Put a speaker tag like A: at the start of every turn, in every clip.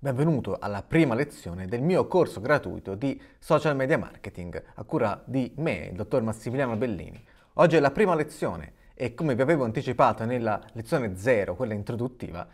A: Benvenuto alla prima lezione del mio corso gratuito di Social Media Marketing a cura di me, il dottor Massimiliano Bellini. Oggi è la prima lezione e come vi avevo anticipato nella lezione 0, quella introduttiva,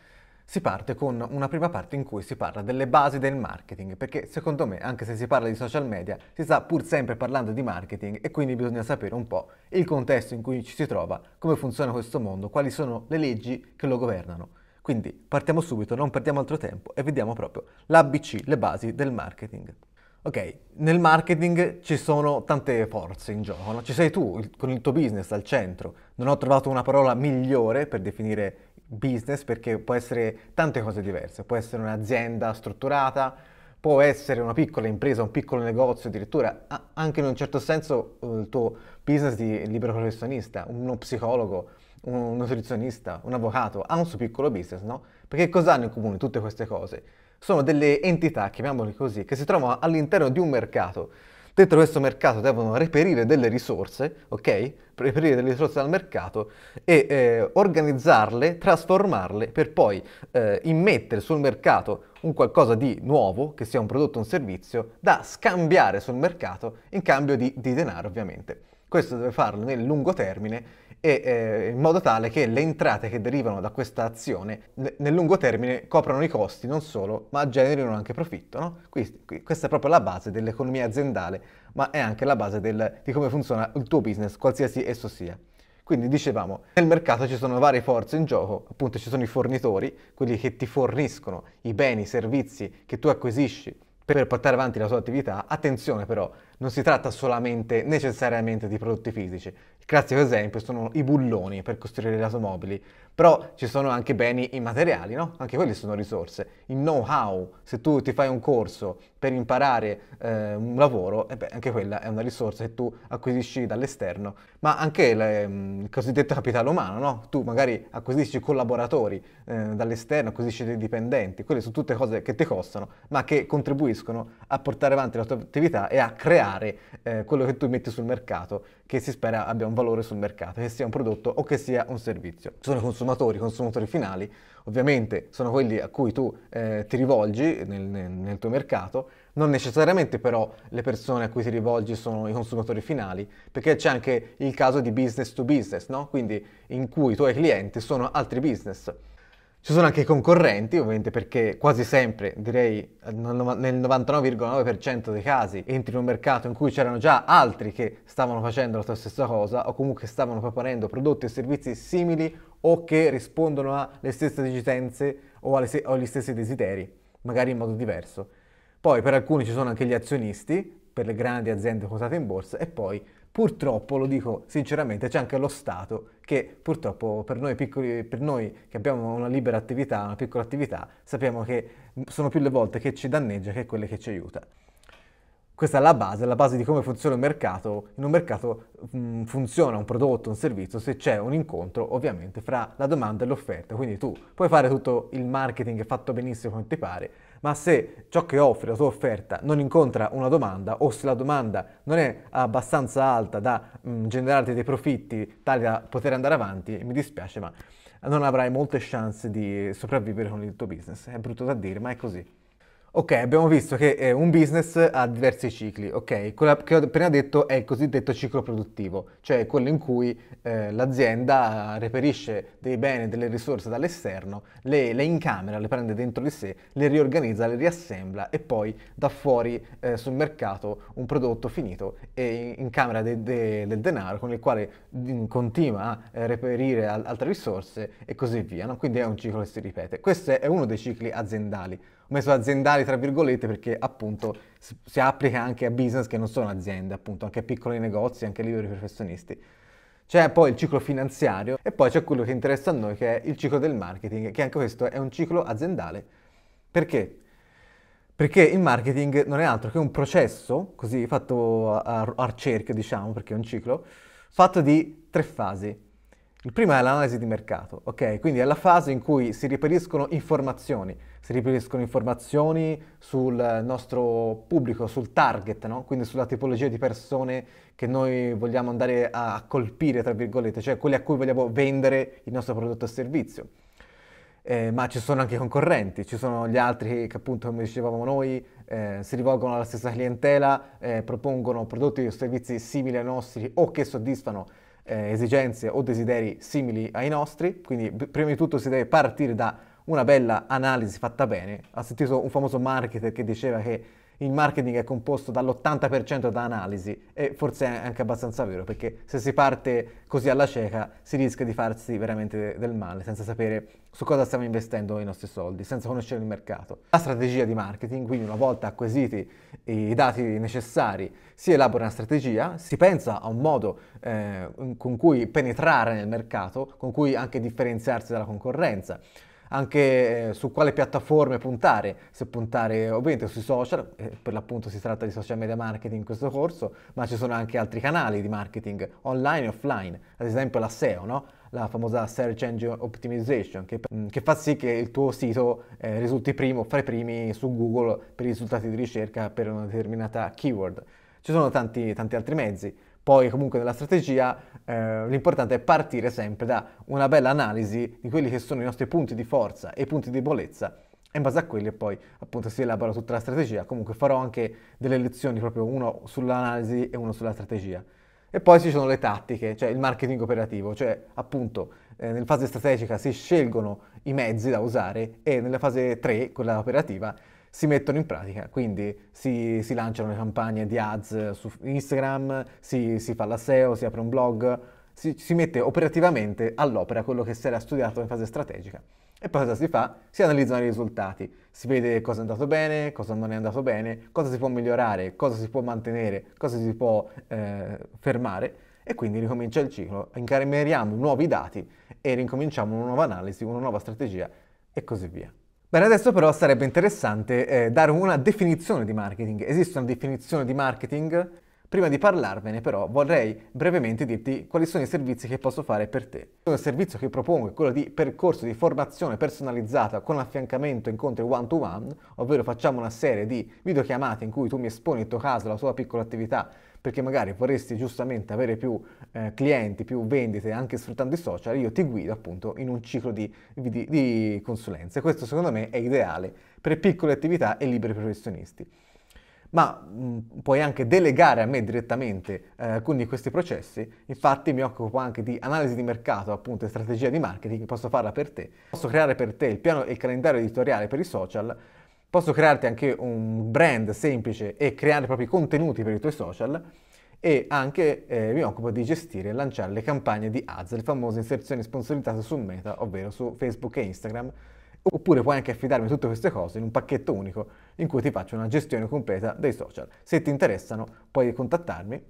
A: si parte con una prima parte in cui si parla delle basi del marketing, perché secondo me, anche se si parla di social media, si sta pur sempre parlando di marketing e quindi bisogna sapere un po' il contesto in cui ci si trova, come funziona questo mondo, quali sono le leggi che lo governano. Quindi partiamo subito, non perdiamo altro tempo e vediamo proprio l'ABC, le basi del marketing. Ok, nel marketing ci sono tante forze in gioco, no? ci sei tu il, con il tuo business al centro. Non ho trovato una parola migliore per definire business perché può essere tante cose diverse, può essere un'azienda strutturata, può essere una piccola impresa, un piccolo negozio, addirittura anche in un certo senso eh, il tuo business di libero professionista, uno psicologo, un nutrizionista, un avvocato, ha un suo piccolo business, no? Perché cosa hanno in comune tutte queste cose? Sono delle entità, chiamiamole così, che si trovano all'interno di un mercato. Dentro questo mercato devono reperire delle risorse, ok? Reperire delle risorse dal mercato e eh, organizzarle, trasformarle per poi eh, immettere sul mercato un qualcosa di nuovo, che sia un prodotto o un servizio, da scambiare sul mercato in cambio di, di denaro ovviamente. Questo deve farlo nel lungo termine e eh, in modo tale che le entrate che derivano da questa azione nel lungo termine coprano i costi non solo, ma generino anche profitto. No? Quindi, questa è proprio la base dell'economia aziendale, ma è anche la base del, di come funziona il tuo business, qualsiasi esso sia. Quindi dicevamo, nel mercato ci sono varie forze in gioco, appunto ci sono i fornitori, quelli che ti forniscono i beni, i servizi che tu acquisisci per portare avanti la tua attività. Attenzione però, non si tratta solamente necessariamente di prodotti fisici. Il classico esempio sono i bulloni per costruire le automobili, però ci sono anche beni immateriali, no? Anche quelli sono risorse. Il know-how, se tu ti fai un corso per imparare eh, un lavoro, eh beh, anche quella è una risorsa che tu acquisisci dall'esterno, ma anche le, mm, il cosiddetto capitale umano, no? Tu magari acquisisci collaboratori eh, dall'esterno, acquisisci dei dipendenti, quelle sono tutte cose che ti costano, ma che contribuiscono a portare avanti la tua attività e a creare creare eh, quello che tu metti sul mercato, che si spera abbia un valore sul mercato, che sia un prodotto o che sia un servizio. Sono i consumatori, i consumatori finali, ovviamente sono quelli a cui tu eh, ti rivolgi nel, nel, nel tuo mercato, non necessariamente però le persone a cui ti rivolgi sono i consumatori finali, perché c'è anche il caso di business to business, no? quindi in cui i tuoi clienti sono altri business. Ci sono anche i concorrenti, ovviamente, perché quasi sempre, direi nel 99,9% dei casi, entri in un mercato in cui c'erano già altri che stavano facendo la tua stessa cosa o comunque stavano proponendo prodotti e servizi simili o che rispondono alle stesse esigenze o, alle se- o agli stessi desideri, magari in modo diverso. Poi per alcuni ci sono anche gli azionisti, per le grandi aziende quotate in borsa, e poi purtroppo, lo dico sinceramente, c'è anche lo Stato che purtroppo per noi, piccoli, per noi, che abbiamo una libera attività, una piccola attività, sappiamo che sono più le volte che ci danneggia che quelle che ci aiuta. Questa è la base, la base di come funziona il mercato. In un mercato mh, mm, funziona un prodotto, un servizio, se c'è un incontro ovviamente fra la domanda e l'offerta. Quindi tu puoi fare tutto il marketing fatto benissimo come ti pare, ma se ciò che offri, la tua offerta, non incontra una domanda o se la domanda non è abbastanza alta da mh, mm, generarti dei profitti tali da poter andare avanti, mi dispiace, ma non avrai molte chance di sopravvivere con il tuo business. È brutto da dire, ma è così. Ok, abbiamo visto che eh, un business ha diversi cicli, ok? Quello che ho appena detto è il cosiddetto ciclo produttivo, cioè quello in cui eh, l'azienda reperisce dei beni, delle risorse dall'esterno, le, le, incamera, le prende dentro di sé, le riorganizza, le riassembla e poi dà fuori eh, sul mercato un prodotto finito e incamera de, de, del denaro con il quale mm, continua a eh, reperire altre risorse e così via, no? Quindi è un ciclo che si ripete. Questo è uno dei cicli aziendali messo aziendali tra virgolette perché appunto si applica anche a business che non sono aziende, appunto anche a piccoli negozi, anche a liberi professionisti. C'è poi il ciclo finanziario e poi c'è quello che interessa a noi che è il ciclo del marketing, che anche questo è un ciclo aziendale. Perché? Perché il marketing non è altro che un processo, così fatto a, a, cerchio diciamo, perché è un ciclo, fatto di tre fasi. Il primo è l'analisi di mercato, ok? Quindi è la fase in cui si riperiscono informazioni, si riperiscono informazioni sul nostro pubblico, sul target, no? Quindi sulla tipologia di persone che noi vogliamo andare a colpire, tra virgolette, cioè quelle a cui vogliamo vendere il nostro prodotto e servizio. Eh, ma ci sono anche i concorrenti, ci sono gli altri che appunto, come dicevamo noi, eh, si rivolgono alla stessa clientela, eh, propongono prodotti o servizi simili ai nostri o che soddisfano eh, esigenze o desideri simili ai nostri, quindi prima di tutto si deve partire da una bella analisi fatta bene. Ha sentito un famoso marketer che diceva che il marketing è composto dall'80% da analisi e forse è anche abbastanza vero perché se si parte così alla cieca si rischia di farsi veramente del male senza sapere su cosa stiamo investendo i nostri soldi, senza conoscere il mercato. La strategia di marketing, quindi una volta acquisiti i dati necessari, si elabora una strategia, si pensa a un modo eh, con cui penetrare nel mercato, con cui anche differenziarsi dalla concorrenza anche eh, su quale piattaforme puntare, se puntare ovviamente sui social, eh, per l'appunto si tratta di social media marketing in questo corso, ma ci sono anche altri canali di marketing online e offline, ad esempio la SEO, no? la famosa Search Engine Optimization, che, mm, che fa sì che il tuo sito eh, risulti primo, fra i primi su Google per i risultati di ricerca per una determinata keyword. Ci sono tanti, tanti altri mezzi, poi comunque nella strategia eh, l'importante è partire sempre da una bella analisi di quelli che sono i nostri punti di forza e i punti di debolezza e in base a quelli poi appunto si elabora tutta la strategia. Comunque farò anche delle lezioni proprio uno sull'analisi e uno sulla strategia. E poi ci sono le tattiche, cioè il marketing operativo, cioè appunto eh, nella fase strategica si scelgono i mezzi da usare e nella fase 3, quella operativa, si mettono in pratica, quindi si, si lanciano le campagne di ads su Instagram, si, si fa la SEO, si apre un blog, si, si, mette operativamente all'opera quello che si era studiato in fase strategica. E poi cosa si fa? Si analizzano i risultati, si vede cosa è andato bene, cosa non è andato bene, cosa si può migliorare, cosa si può mantenere, cosa si può eh, fermare e quindi ricomincia il ciclo. Incameriamo nuovi dati e rincominciamo una nuova analisi, una nuova strategia e così via. Bene, adesso però sarebbe interessante eh, dare una definizione di marketing. Esiste una definizione di marketing? Prima di parlarvene però vorrei brevemente dirti quali sono i servizi che posso fare per te. Il servizio che propongo è quello di percorso di formazione personalizzata con affiancamento incontri one to one, ovvero facciamo una serie di videochiamate in cui tu mi esponi il tuo caso, la tua piccola attività perché magari vorresti giustamente avere più eh, clienti, più vendite anche sfruttando i social, io ti guido appunto in un ciclo di, di, di consulenze. Questo secondo me è ideale per piccole attività e liberi professionisti ma mh, mm, puoi anche delegare a me direttamente eh, alcuni di questi processi. Infatti mi occupo anche di analisi di mercato, appunto, e strategia di marketing, posso farla per te. Posso creare per te il piano e il calendario editoriale per i social Posso crearti anche un brand semplice e creare propri contenuti per i tuoi social e anche eh, mi occupo di gestire e lanciare le campagne di ads, le famose inserzioni sponsorizzate su Meta, ovvero su Facebook e Instagram, Oppure puoi anche affidarmi tutte queste cose in un pacchetto unico in cui ti faccio una gestione completa dei social. Se ti interessano puoi contattarmi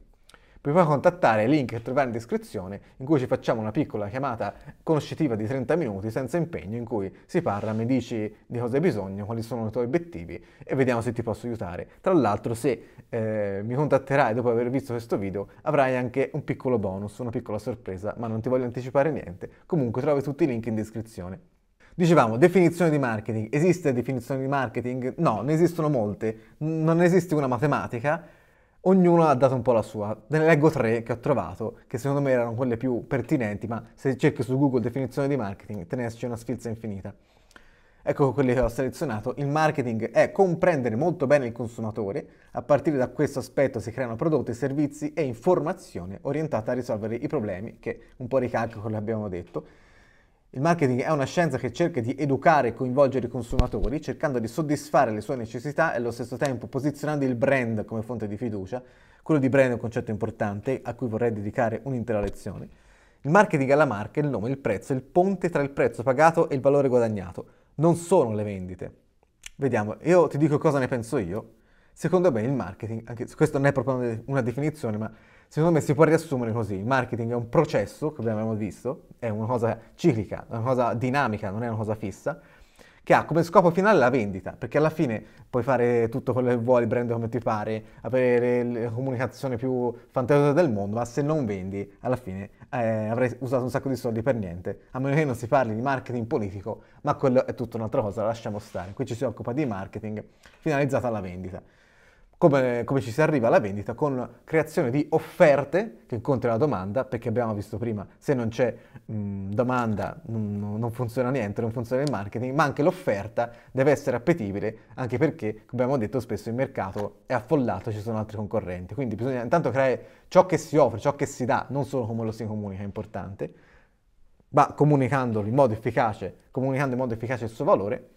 A: per poi contattare il link che trovate in descrizione in cui ci facciamo una piccola chiamata conoscitiva di 30 minuti senza impegno in cui si parla, mi dici di cosa hai bisogno, quali sono i tuoi obiettivi e vediamo se ti posso aiutare. Tra l'altro se eh, mi contatterai dopo aver visto questo video avrai anche un piccolo bonus, una piccola sorpresa, ma non ti voglio anticipare niente. Comunque trovi tutti i link in descrizione. Dicevamo, definizione di marketing. Esiste definizione di marketing? No, ne esistono molte. Non esiste una matematica, ognuno ha dato un po' la sua. Ne leggo tre che ho trovato, che secondo me erano quelle più pertinenti, ma se cerchi su Google definizione di marketing te ne esce una sfilza infinita. Ecco quelli che ho selezionato. Il marketing è comprendere molto bene il consumatore, a partire da questo aspetto si creano prodotti, servizi e informazione orientata a risolvere i problemi, che un po' ricalco quello che abbiamo detto, il marketing è una scienza che cerca di educare e coinvolgere i consumatori, cercando di soddisfare le sue necessità e allo stesso tempo posizionando il brand come fonte di fiducia. Quello di brand è un concetto importante a cui vorrei dedicare un'intera lezione. Il marketing alla marca, il nome, il prezzo, il ponte tra il prezzo pagato e il valore guadagnato. Non sono le vendite. Vediamo, io ti dico cosa ne penso io. Secondo me il marketing, anche questo non è proprio una definizione, ma Secondo me si può riassumere così, il marketing è un processo, come abbiamo visto, è una cosa ciclica, è una cosa dinamica, non è una cosa fissa, che ha come scopo finale la vendita, perché alla fine puoi fare tutto quello che vuoi, brand come ti pare, avere la comunicazione più fantasiosa del mondo, ma se non vendi, alla fine eh, avrai usato un sacco di soldi per niente, a meno che non si parli di marketing politico, ma quello è tutta un'altra cosa, lasciamo stare. Qui ci si occupa di marketing finalizzato alla vendita come, come, ci si arriva alla vendita? Con creazione di offerte che incontri la domanda, perché abbiamo visto prima, se non c'è mh, domanda mh, non funziona niente, non funziona il marketing, ma anche l'offerta deve essere appetibile, anche perché, come abbiamo detto, spesso il mercato è affollato, ci sono altri concorrenti, quindi bisogna intanto creare ciò che si offre, ciò che si dà, non solo come lo si comunica, è importante, ma comunicandolo in modo efficace, comunicando in modo efficace il suo valore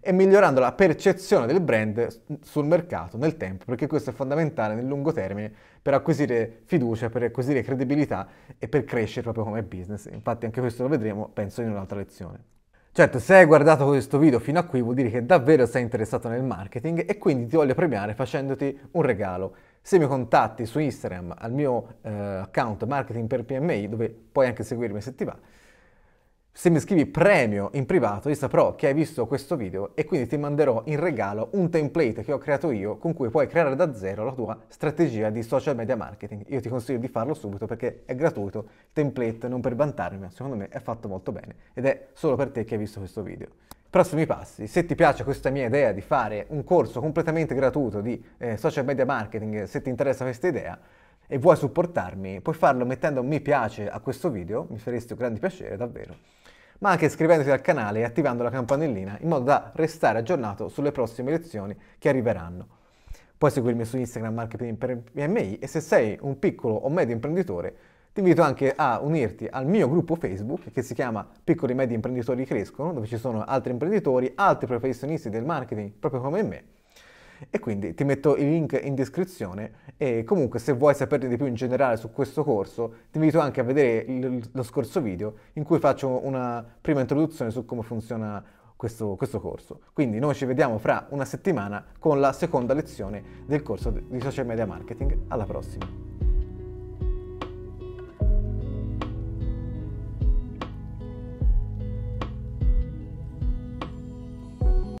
A: e migliorando la percezione del brand sul mercato nel tempo, perché questo è fondamentale nel lungo termine per acquisire fiducia, per acquisire credibilità e per crescere proprio come business. Infatti anche questo lo vedremo, penso, in un'altra lezione. Certo, se hai guardato questo video fino a qui vuol dire che davvero sei interessato nel marketing e quindi ti voglio premiare facendoti un regalo. Se mi contatti su Instagram al mio eh, account Marketing per PMI, dove puoi anche seguirmi se ti va, se mi scrivi premio in privato, io saprò che hai visto questo video e quindi ti manderò in regalo un template che ho creato io con cui puoi creare da zero la tua strategia di social media marketing. Io ti consiglio di farlo subito perché è gratuito, il template non per vantarmi, ma secondo me è fatto molto bene ed è solo per te che hai visto questo video. Prossimi passi, se ti piace questa mia idea di fare un corso completamente gratuito di eh, social media marketing, se ti interessa questa idea, e vuoi supportarmi, puoi farlo mettendo un mi piace a questo video, mi faresti un grande piacere davvero ma anche iscrivendosi al canale e attivando la campanellina in modo da restare aggiornato sulle prossime lezioni che arriveranno. Puoi seguirmi su Instagram Marketing per PMI e se sei un piccolo o medio imprenditore ti invito anche a unirti al mio gruppo Facebook che si chiama Piccoli e Medi Imprenditori Crescono, dove ci sono altri imprenditori, altri professionisti del marketing proprio come me e quindi ti metto il link in descrizione e comunque se vuoi saperne di più in generale su questo corso ti invito anche a vedere il, lo scorso video in cui faccio una prima introduzione su come funziona questo, questo corso. Quindi noi ci vediamo fra una settimana con la seconda lezione del corso di social media marketing. Alla prossima!